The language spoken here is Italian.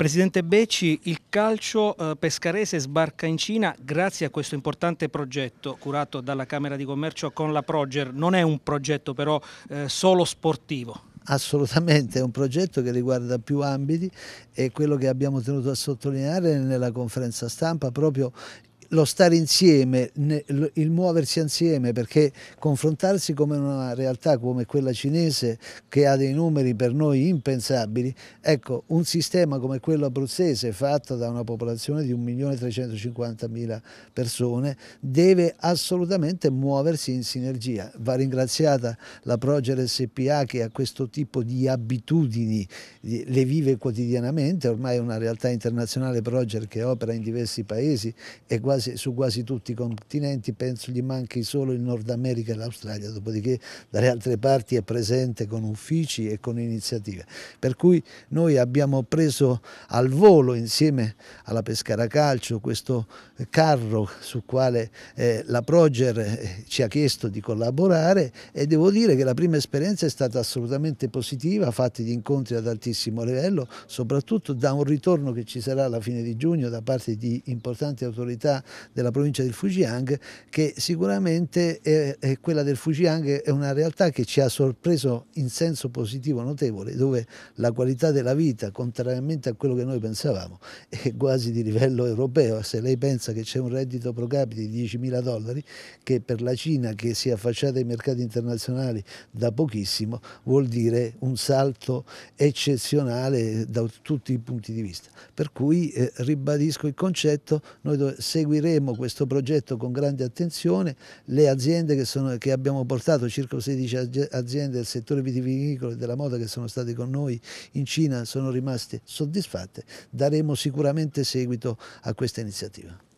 Presidente Becci, il calcio eh, pescarese sbarca in Cina grazie a questo importante progetto curato dalla Camera di Commercio con la Proger. Non è un progetto però eh, solo sportivo. Assolutamente, è un progetto che riguarda più ambiti e quello che abbiamo tenuto a sottolineare nella conferenza stampa proprio lo stare insieme, il muoversi insieme, perché confrontarsi come una realtà come quella cinese che ha dei numeri per noi impensabili, ecco, un sistema come quello abruzzese fatto da una popolazione di 1.350.000 persone deve assolutamente muoversi in sinergia. Va ringraziata la Proger SPA che ha questo tipo di abitudini, le vive quotidianamente, ormai è una realtà internazionale Proger che opera in diversi paesi e quasi quasi, su quasi tutti i continenti, penso gli manchi solo il Nord America e l'Australia, dopodiché dalle altre parti è presente con uffici e con iniziative. Per cui noi abbiamo preso al volo insieme alla Pescara Calcio questo carro su quale eh, la Proger eh, ci ha chiesto di collaborare e devo dire che la prima esperienza è stata assolutamente positiva, fatti di incontri ad altissimo livello, soprattutto da un ritorno che ci sarà alla fine di giugno da parte di importanti autorità della provincia del Fujiang, che sicuramente è, è quella del Fujiang è una realtà che ci ha sorpreso in senso positivo notevole, dove la qualità della vita, contrariamente a quello che noi pensavamo, è quasi di livello europeo. Se lei pensa che c'è un reddito pro capite di 10.000 dollari, che per la Cina che si è affacciata ai mercati internazionali da pochissimo, vuol dire un salto eccezionale da tutti i punti di vista. Per cui eh, ribadisco il concetto, noi dobbiamo seguire seguiremo questo progetto con grande attenzione, le aziende che, sono, che abbiamo portato, circa 16 aziende del settore vitivinicolo e della moda che sono state con noi in Cina sono rimaste soddisfatte, daremo sicuramente seguito a questa iniziativa.